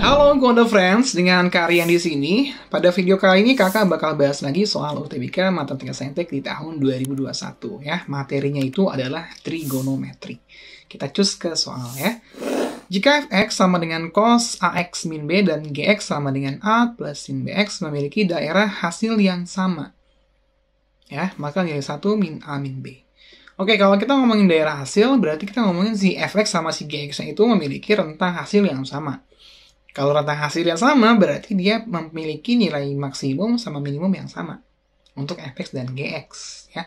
Halo Gondo Friends, dengan Karian di sini. Pada video kali ini kakak bakal bahas lagi soal UTBK mata tiga saintek di tahun 2021 ya. Materinya itu adalah trigonometri. Kita cus ke soal ya. Jika fx sama dengan cos ax min b dan gx sama dengan a plus sin bx memiliki daerah hasil yang sama, ya maka nilai 1 min a min b. Oke, kalau kita ngomongin daerah hasil, berarti kita ngomongin si fx sama si gx itu memiliki rentang hasil yang sama. Kalau rata hasil yang sama, berarti dia memiliki nilai maksimum sama minimum yang sama untuk fx dan gx. Ya.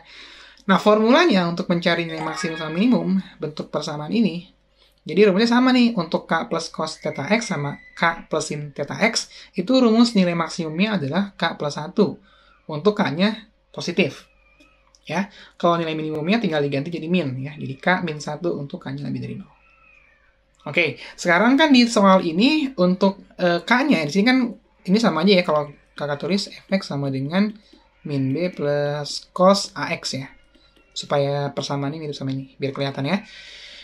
Nah, formulanya untuk mencari nilai maksimum sama minimum, bentuk persamaan ini, jadi rumusnya sama nih, untuk K plus cos theta x sama K plus sin theta x, itu rumus nilai maksimumnya adalah K plus 1. Untuk K-nya positif. Ya, kalau nilai minimumnya tinggal diganti jadi min ya. Jadi K min 1 untuk K-nya lebih dari 0. Oke, okay. sekarang kan di soal ini untuk uh, K-nya, di sini kan ini sama aja ya kalau kakak tulis fx sama dengan min B plus cos AX ya. Supaya persamaan ini mirip sama ini, biar kelihatan ya.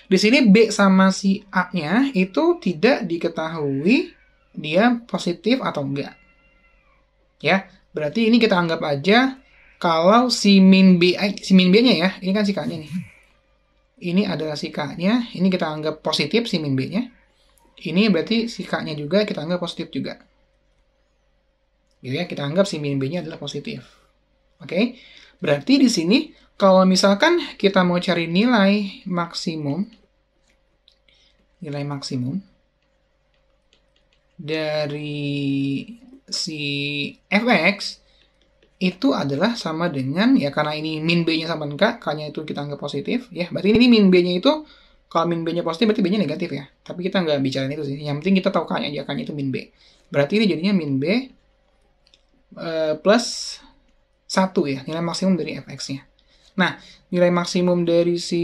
Di sini B sama si A-nya itu tidak diketahui dia positif atau enggak. Ya, berarti ini kita anggap aja kalau si min B, eh, si min B-nya ya, ini kan si K-nya nih ini adalah si K-nya, ini kita anggap positif si min B-nya. Ini berarti si K-nya juga kita anggap positif juga. Gitu ya, kita anggap si min B-nya adalah positif. Oke, okay? berarti di sini kalau misalkan kita mau cari nilai maksimum, nilai maksimum dari si fx, itu adalah sama dengan ya karena ini min B-nya sama dengan K, K-nya itu kita anggap positif ya. Berarti ini min B-nya itu kalau min B-nya positif berarti B-nya negatif ya. Tapi kita nggak bicara itu sih. Yang penting kita tahu K-nya aja, K-nya itu min B. Berarti ini jadinya min B uh, plus 1 ya, nilai maksimum dari fx-nya. Nah, nilai maksimum dari si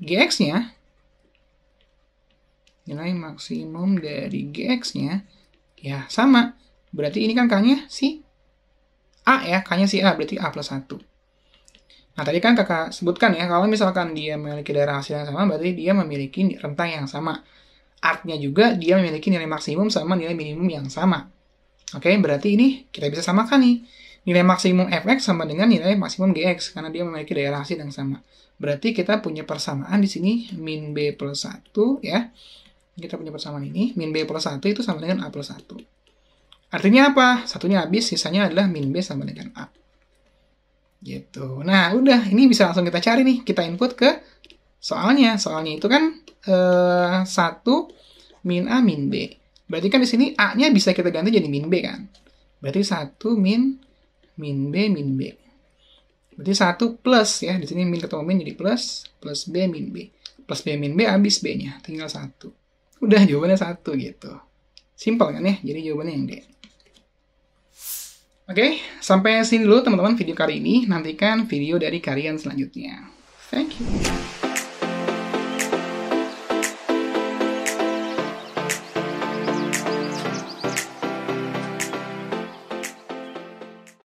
gx-nya nilai maksimum dari gx-nya ya sama. Berarti ini kan k-nya si A ya, K-nya si A, berarti A plus 1. Nah, tadi kan kakak sebutkan ya, kalau misalkan dia memiliki daerah hasil yang sama, berarti dia memiliki rentang yang sama. Artinya juga dia memiliki nilai maksimum sama nilai minimum yang sama. Oke, berarti ini kita bisa samakan nih. Nilai maksimum fx sama dengan nilai maksimum gx, karena dia memiliki daerah hasil yang sama. Berarti kita punya persamaan di sini, min b plus 1 ya. Kita punya persamaan ini, min b plus 1 itu sama dengan a plus 1. Artinya apa? Satunya habis, sisanya adalah min B sama dengan A. Gitu. Nah, udah. Ini bisa langsung kita cari nih. Kita input ke soalnya. Soalnya itu kan eh, 1 min A min B. Berarti kan di sini A-nya bisa kita ganti jadi min B kan? Berarti 1 min min B min B. Berarti 1 plus ya. Di sini min ketemu min jadi plus. Plus B min B. Plus B min B habis B-nya. Tinggal 1. Udah jawabannya 1 gitu. Simpel kan ya? Jadi jawabannya yang D. Oke, okay, sampai sini dulu teman-teman video kali ini. Nantikan video dari kalian selanjutnya. Thank you.